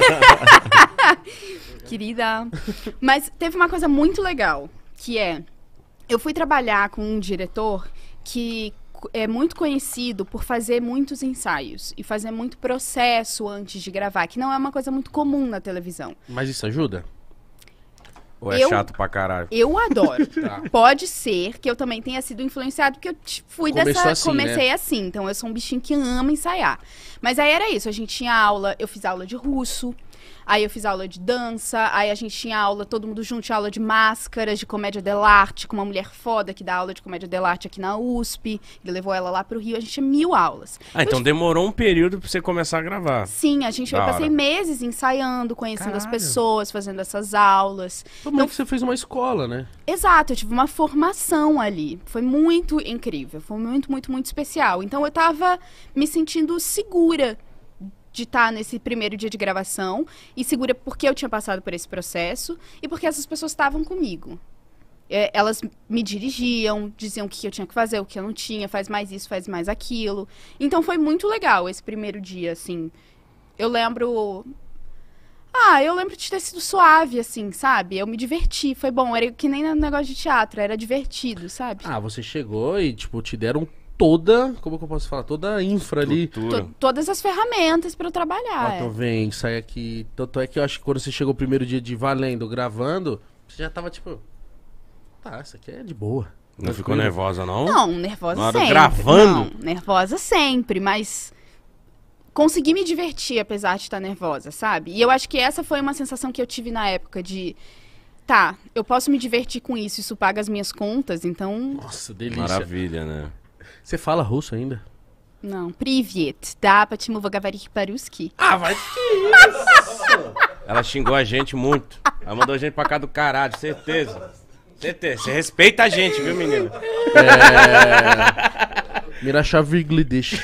Querida. Mas teve uma coisa muito legal, que é... Eu fui trabalhar com um diretor que é muito conhecido por fazer muitos ensaios e fazer muito processo antes de gravar, que não é uma coisa muito comum na televisão. Mas isso ajuda? Ou é eu, chato pra caralho? Eu adoro. Tá. Pode ser que eu também tenha sido influenciado, porque eu fui Começou dessa. Assim, comecei né? assim. Então eu sou um bichinho que ama ensaiar. Mas aí era isso. A gente tinha aula, eu fiz aula de russo. Aí eu fiz aula de dança, aí a gente tinha aula, todo mundo junto, tinha aula de máscaras, de comédia dell'arte, com uma mulher foda que dá aula de comédia dell'arte aqui na USP. Ele levou ela lá pro Rio, a gente tinha mil aulas. Ah, então demorou um período pra você começar a gravar. Sim, a gente, da eu passei meses ensaiando, conhecendo Caralho. as pessoas, fazendo essas aulas muito. que você fez uma escola, né? Exato, eu tive uma formação ali. Foi muito incrível, foi muito, muito, muito especial. Então eu tava me sentindo segura de estar tá nesse primeiro dia de gravação e segura porque eu tinha passado por esse processo e porque essas pessoas estavam comigo. É, elas me dirigiam, diziam o que eu tinha que fazer, o que eu não tinha, faz mais isso, faz mais aquilo. Então foi muito legal esse primeiro dia, assim. Eu lembro ah, eu lembro de ter sido suave, assim, sabe? Eu me diverti, foi bom. Era que nem no negócio de teatro, era divertido, sabe? Ah, você chegou e, tipo, te deram toda, como é que eu posso falar? Toda a infra ali. todas as ferramentas para eu trabalhar. Ah, então vem, sai aqui. Tanto é que eu acho que quando você chegou o primeiro dia de valendo, gravando, você já tava tipo. Tá, isso aqui é de boa. Não, não ficou nervosa, não? Não, nervosa sempre. Gravando? Não, nervosa sempre, mas consegui me divertir apesar de estar nervosa, sabe? E eu acho que essa foi uma sensação que eu tive na época de tá, eu posso me divertir com isso, isso paga as minhas contas, então Nossa, delícia. Maravilha, né? Você fala russo ainda? Não, privet. Da Patimu Vogavarik Paruski. Ah, vai que isso! Ela xingou a gente muito. Ela mandou a gente pra cá do caralho, certeza. Certeza. Você respeita a gente, viu, menino? É... Mirachaviglidish.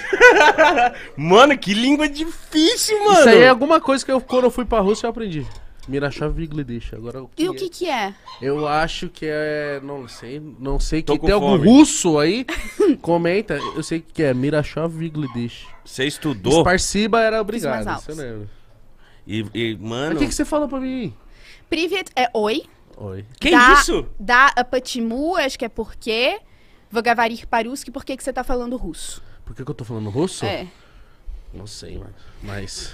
mano, que língua difícil, mano. Isso aí é alguma coisa que eu, quando eu fui pra Rússia, eu aprendi. Mirachaviglidish. Agora o que E o é? que que é? Eu acho que é. Não sei. Não sei Tô que. Tem algum russo aí? Comenta. Eu sei que é. Mirachaviglidish. Você estudou Esparciba era obrigado. Mais umas Você lembra? e, e, Mas mano... o que, que você fala pra mim? Privet é oi. Oi. Que da, isso? Da apatimu, acho que é porque. Vogavarir Paruski, por que, que você tá falando russo? Por que, que eu tô falando russo? É. Não sei, Mas.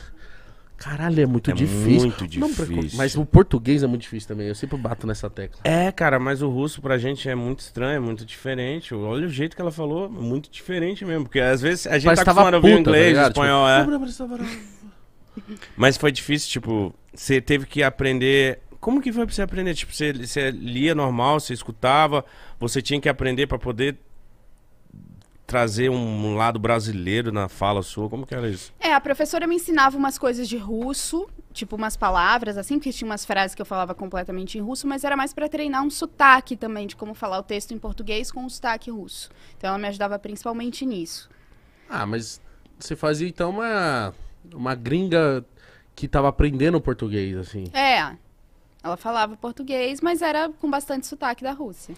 Caralho, é muito é difícil. Muito difícil. Não, mas o português é muito difícil também. Eu sempre bato nessa tecla. É, cara, mas o russo pra gente é muito estranho, é muito diferente. Olha o jeito que ela falou, muito diferente mesmo. Porque às vezes a gente mas tá acostumado a ouvir tá inglês, tá espanhol, tipo... é. Mas foi difícil, tipo, você teve que aprender como que foi pra você aprender? Tipo, você, você lia normal, você escutava, você tinha que aprender para poder trazer um lado brasileiro na fala sua? Como que era isso? É, a professora me ensinava umas coisas de russo, tipo umas palavras, assim, porque tinha umas frases que eu falava completamente em russo, mas era mais para treinar um sotaque também, de como falar o texto em português com o um sotaque russo. Então ela me ajudava principalmente nisso. Ah, mas você fazia então uma, uma gringa que tava aprendendo português, assim. É, ela falava português, mas era com bastante sotaque da Rússia.